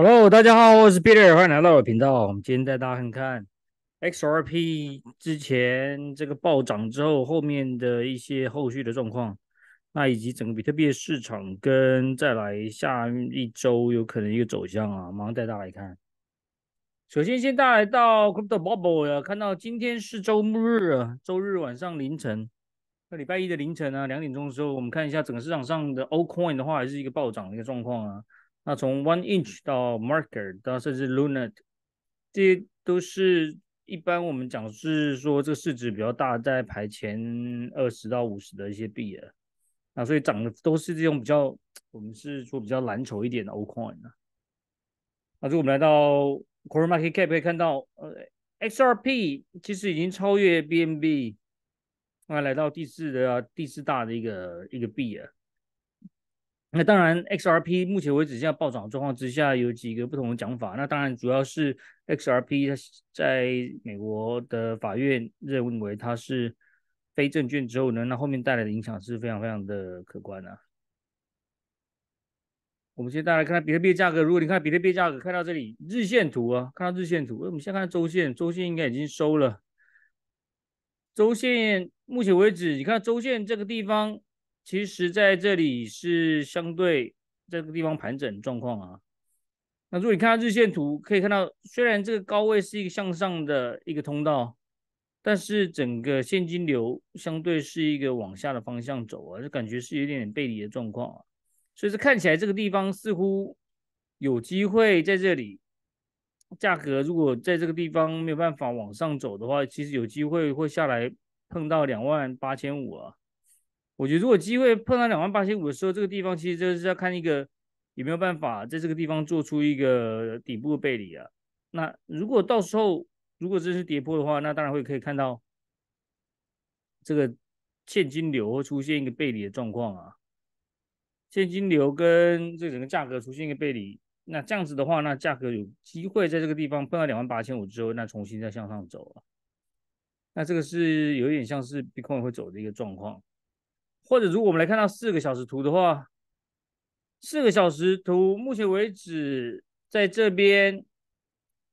Hello，大家好，我是 Peter，欢迎来到我的频道。我们今天带大家看看 XRP 之前这个暴涨之后后面的一些后续的状况，那以及整个比特币的市场跟再来下一周有可能一个走向啊，马上带大家来看。首先，先带来到 Crypto Bubble，看到今天是周末日，周日晚上凌晨，那礼拜一的凌晨啊，两点钟的时候，我们看一下整个市场上的 All Coin 的话，还是一个暴涨的一个状况啊。那从 One Inch 到 m a r k e r 到甚至 Luna，这些都是一般我们讲是说这个市值比较大，在排前二十到五十的一些币了。那所以涨的都是这种比较，我们是说比较蓝筹一点的 O Coin 啊。那如果我们来到 c o r n Market Cap 可以看到，呃，XRP 其实已经超越 BNB，那来到第四的第四大的一个一个币了。那当然，XRP 目前为止现在暴涨状况之下，有几个不同的讲法。那当然，主要是 XRP 在在美国的法院认为它是非证券之后呢，那后面带来的影响是非常非常的可观的。我们先在来看比特币价格，如果你看比特币价格，看到这里日线图啊，看到日线图，我们先在看周线，周线应该已经收了。周线目前为止，你看周线这个地方。其实，在这里是相对这个地方盘整状况啊。那如果你看日线图，可以看到，虽然这个高位是一个向上的一个通道，但是整个现金流相对是一个往下的方向走啊，就感觉是有点点背离的状况啊。所以说，看起来这个地方似乎有机会在这里，价格如果在这个地方没有办法往上走的话，其实有机会会下来碰到两万八千五啊。我觉得，如果机会碰到两万八千五的时候，这个地方其实就是要看一个有没有办法在这个地方做出一个底部背离啊。那如果到时候如果真是跌破的话，那当然会可以看到这个现金流会出现一个背离的状况啊。现金流跟这整个价格出现一个背离，那这样子的话，那价格有机会在这个地方碰到两万八千五之后，那重新再向上走了。那这个是有点像是 Bitcoin 会走的一个状况。或者如果我们来看到四个小时图的话，四个小时图目前为止在这边，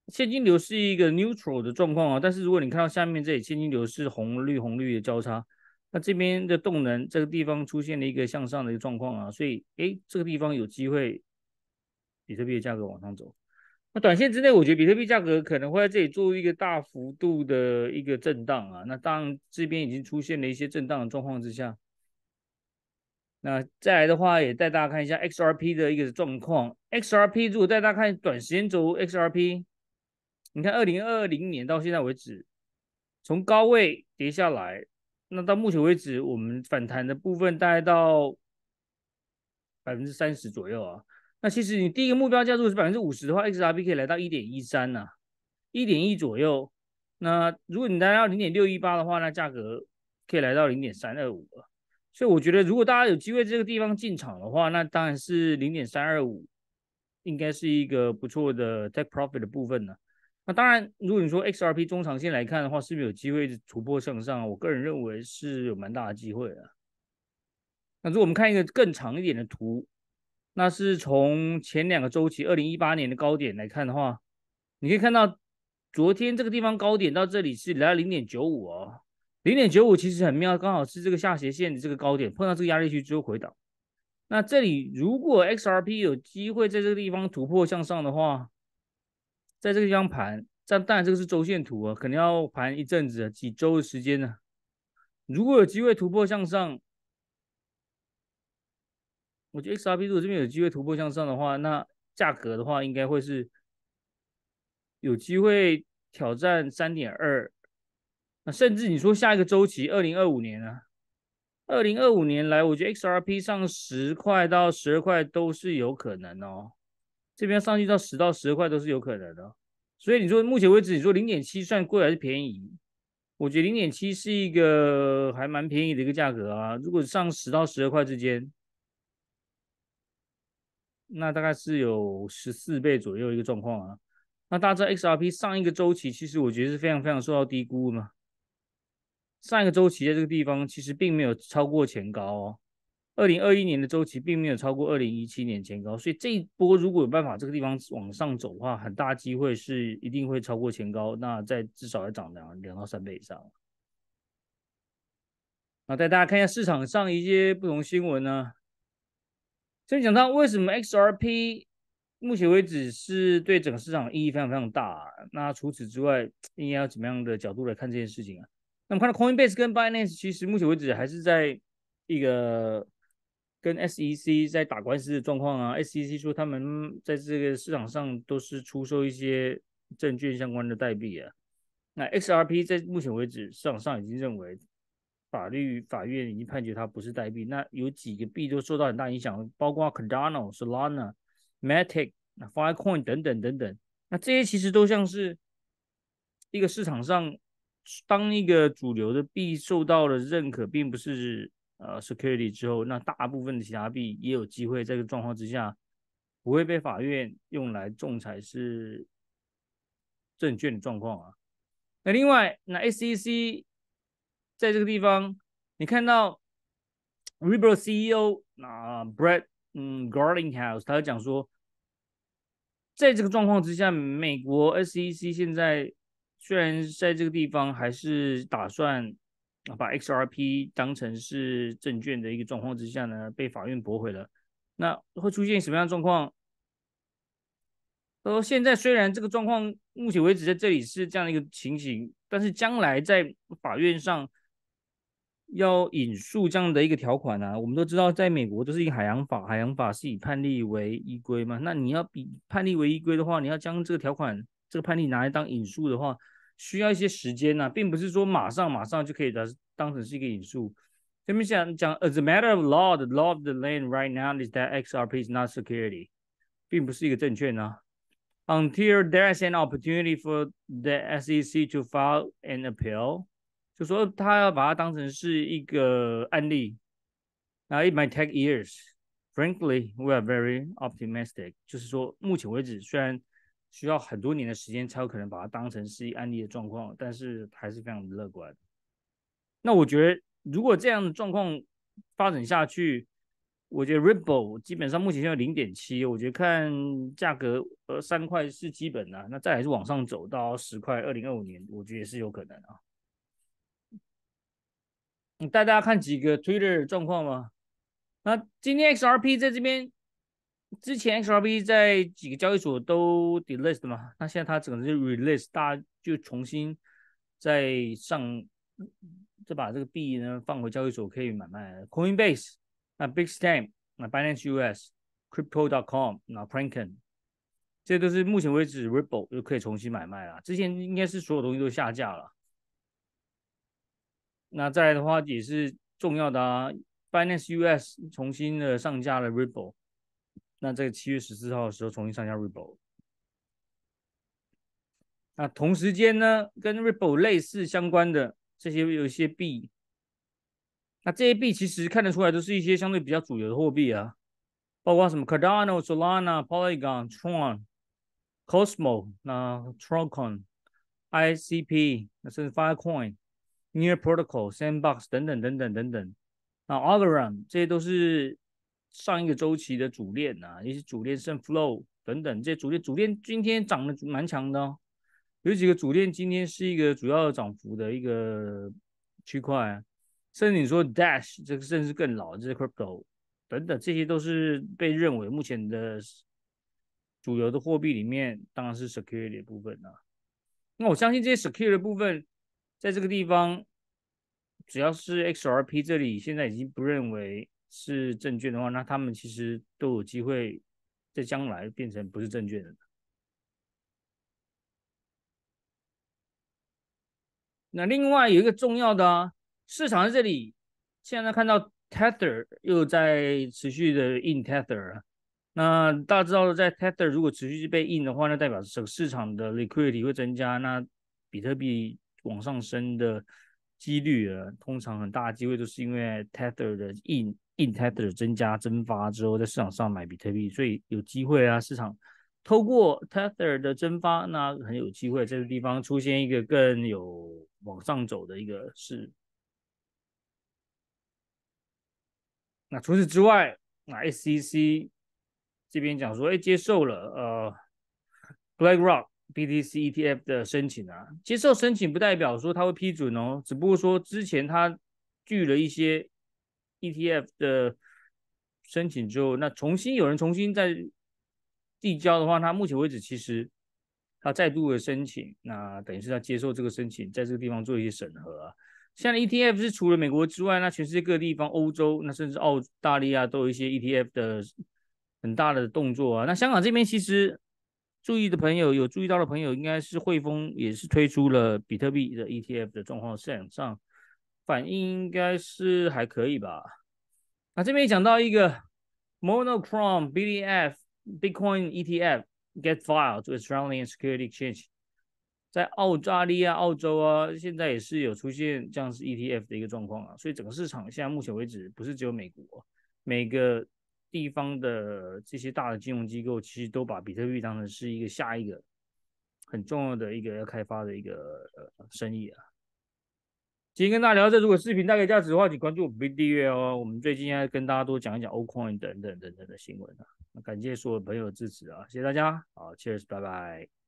现金流是一个 neutral 的状况啊。但是如果你看到下面这里现金流是红绿红绿的交叉，那这边的动能这个地方出现了一个向上的一个状况啊，所以哎这个地方有机会，比特币的价格往上走。那短线之内，我觉得比特币价格可能会在这里做一个大幅度的一个震荡啊。那当这边已经出现了一些震荡的状况之下。那再来的话，也带大家看一下 XRP 的一个状况。XRP 如果带大家看短时间轴，XRP，你看二零二零年到现在为止，从高位跌下来，那到目前为止，我们反弹的部分大概到百分之三十左右啊。那其实你第一个目标价如果是百分之五十的话，XRP 可以来到一点一三呢，一点一左右。那如果你达到零点六一八的话，那价格可以来到零点三二五所以我觉得，如果大家有机会这个地方进场的话，那当然是零点三二五，应该是一个不错的 take profit 的部分呢。那当然，如果你说 XRP 中长线来看的话，是不是有机会突破向上？我个人认为是有蛮大的机会的。那如果我们看一个更长一点的图，那是从前两个周期二零一八年的高点来看的话，你可以看到昨天这个地方高点到这里是来到零点九五哦。零点九五其实很妙，刚好是这个下斜线的这个高点碰到这个压力区之后回档。那这里如果 XRP 有机会在这个地方突破向上的话，在这个地方盘，但当然这个是周线图啊，可能要盘一阵子，几周的时间呢。如果有机会突破向上，我觉得 XRP 如果这边有机会突破向上的话，那价格的话应该会是有机会挑战三点二。那甚至你说下一个周期二零二五年呢？二零二五年来，我觉得 XRP 上十块到十二块都是有可能哦。这边上去到十到十二块都是有可能的。所以你说目前为止，你说零点七算贵还是便宜？我觉得零点七是一个还蛮便宜的一个价格啊。如果上十到十二块之间，那大概是有十四倍左右一个状况啊。那大家道 XRP 上一个周期，其实我觉得是非常非常受到低估的嘛。上一个周期在这个地方其实并没有超过前高哦，二零二一年的周期并没有超过二零一七年前高，所以这一波如果有办法这个地方往上走的话，很大机会是一定会超过前高，那在至少要涨两两到三倍以上。好，带大家看一下市场上一些不同新闻呢。先讲到为什么 XRP 目前为止是对整个市场意义非常非常大，那除此之外应该要怎么样的角度来看这件事情啊？那么看到 Coinbase 跟 Binance 其实目前为止还是在一个跟 SEC 在打官司的状况啊，SEC 说他们在这个市场上都是出售一些证券相关的代币啊。那 XRP 在目前为止市场上已经认为法律法院已经判决它不是代币，那有几个币都受到很大影响，包括 Cardano、Solana、Matic、Fi Coin 等等等等。那这些其实都像是一个市场上。当一个主流的币受到了认可，并不是呃 security 之后，那大部分的其他币也有机会在这个状况之下，不会被法院用来仲裁是证券的状况啊。那另外，那 SEC 在这个地方，你看到 Rebel CEO 那 b r e t t 嗯 Gardinhouse，g 他讲说，在这个状况之下，美国 SEC 现在。虽然在这个地方还是打算把 XRP 当成是证券的一个状况之下呢，被法院驳回了。那会出现什么样的状况？呃，现在虽然这个状况目前为止在这里是这样的一个情形，但是将来在法院上要引述这样的一个条款呢，我们都知道，在美国都是以海洋法，海洋法是以判例为依规嘛。那你要以判例为依规的话，你要将这个条款这个判例拿来当引述的话。需要一些时间呢，并不是说马上马上就可以把它当成是一个引数。他面讲讲，as a matter of law, the law of the land right now is that XRP is not security，并不是一个证券呢。Until there is an opportunity for the SEC to file an appeal，就说他要把它当成是一个案例。Now it might take years. Frankly, we are very optimistic。就是说，目前为止虽然。需要很多年的时间才有可能把它当成是一案例的状况，但是还是非常的乐观。那我觉得，如果这样的状况发展下去，我觉得 Ripple 基本上目前现在零点七，我觉得看价格呃三块是基本的，那再还是往上走到十块，二零二五年我觉得也是有可能啊。你带大家看几个 Twitter 状况吗？那今天 XRP 在这边。之前 XRP 在几个交易所都 d e l i s t e 嘛，那现在它整个是 release，大家就重新再上，再把这个币呢放回交易所可以买卖。Coinbase、那 Big Stamp、那 Binance US、Crypto.com、那 p r a k e n 这都是目前为止 Ripple 就可以重新买卖了。之前应该是所有东西都下架了。那再来的话也是重要的啊，Binance US 重新的上架了 Ripple。那在七月十四号的时候重新上架 r e b o l e 那同时间呢，跟 r e b o l e 类似相关的这些有一些币，那这些币其实看得出来都是一些相对比较主流的货币啊，包括什么 Cardano、Solana、Polygon、tron、Cosmo、那 t r o n c o n ICP、那甚至 Firecoin、Near Protocol、Sandbox 等等等等等等，那 a l a g o n d 这些都是。上一个周期的主链啊，一些主链剩 Flow 等等，这些主链主链今天涨得蛮强的，哦，有几个主链今天是一个主要涨幅的一个区块，啊，甚至你说 Dash 这个甚至更老，这 Crypto 等等，这些都是被认为目前的主流的货币里面，当然是 Security 部分啊。那我相信这些 Security 部分，在这个地方，只要是 XRP 这里，现在已经不认为。是证券的话，那他们其实都有机会在将来变成不是证券的。那另外有一个重要的市场在这里，现在看到 Tether 又在持续的印 Tether。那大家知道，在 Tether 如果持续被印的话，那代表整个市场的 liquidity 会增加，那比特币往上升的几率，通常很大机会都是因为 Tether 的印。In Tether 增加蒸发之后，在市场上买比特币，所以有机会啊。市场透过 Tether 的蒸发，那很有机会这个地方出现一个更有往上走的一个事。那除此之外，那 SEC 这边讲说，哎，接受了呃 BlackRock BTC ETF 的申请啊。接受申请不代表说他会批准哦，只不过说之前他拒了一些。ETF 的申请之后，那重新有人重新再递交的话，他目前为止其实他再度的申请，那等于是他接受这个申请，在这个地方做一些审核啊。现在 ETF 是除了美国之外，那全世界各地方，欧洲那甚至澳大利亚都有一些 ETF 的很大的动作啊。那香港这边其实注意的朋友有注意到的朋友，应该是汇丰也是推出了比特币的 ETF 的状况，市场上。反应应该是还可以吧。啊，这边讲到一个 Monochrome B d F Bitcoin E T F Getfile to surrounding security change，在澳大利亚、澳洲啊，现在也是有出现这样子 E T F 的一个状况啊。所以整个市场现在目前为止，不是只有美国，每个地方的这些大的金融机构，其实都把比特币当成是一个下一个很重要的一个要开发的一个呃生意啊。今天跟大家聊这，如果视频带给大家价值的话，请关注并订阅哦。我们最近要跟大家多讲一讲 O Coin 等等等等的新闻啊。那感谢所有朋友的支持啊，谢谢大家。好，Cheers，拜拜。